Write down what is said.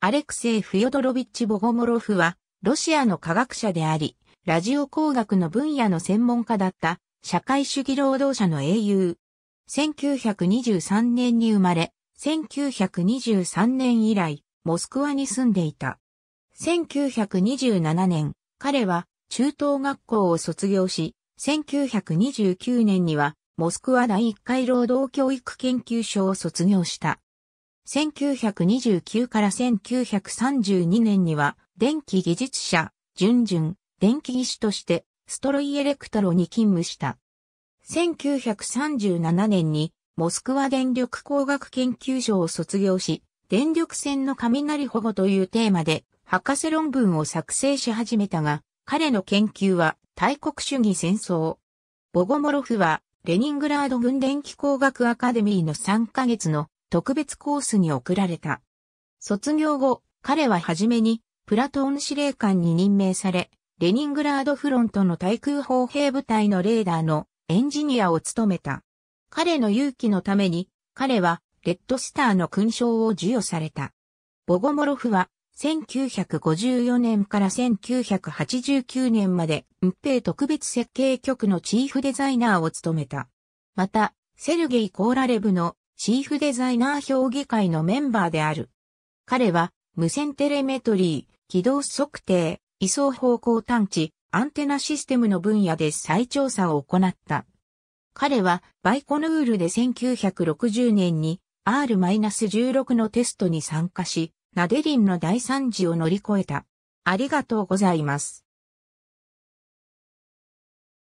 アレクセイ・フヨドロビッチ・ボゴモロフは、ロシアの科学者であり、ラジオ工学の分野の専門家だった、社会主義労働者の英雄。1923年に生まれ、1923年以来、モスクワに住んでいた。1927年、彼は中等学校を卒業し、1929年にはモスクワ第1回労働教育研究所を卒業した。1929から1932年には、電気技術者、順々、電気技師として、ストロイエレクトロに勤務した。1937年に、モスクワ電力工学研究所を卒業し、電力線の雷保護というテーマで、博士論文を作成し始めたが、彼の研究は、大国主義戦争。ボゴモロフは、レニングラード軍電気工学アカデミーの3ヶ月の特別コースに送られた。卒業後、彼は初めに、プラトーン司令官に任命され、レニングラードフロントの対空砲兵部隊のレーダーのエンジニアを務めた。彼の勇気のために、彼は、レッドスターの勲章を授与された。ボゴモロフは、1954年から1989年まで、日兵特別設計局のチーフデザイナーを務めた。また、セルゲイ・コーラレブのチーフデザイナー評議会のメンバーである。彼は、無線テレメトリー、軌道測定、位相方向探知、アンテナシステムの分野で再調査を行った。彼は、バイコヌールで1960年に R-16 のテストに参加し、ナデリンの大惨事を乗り越えた。ありがとうございます。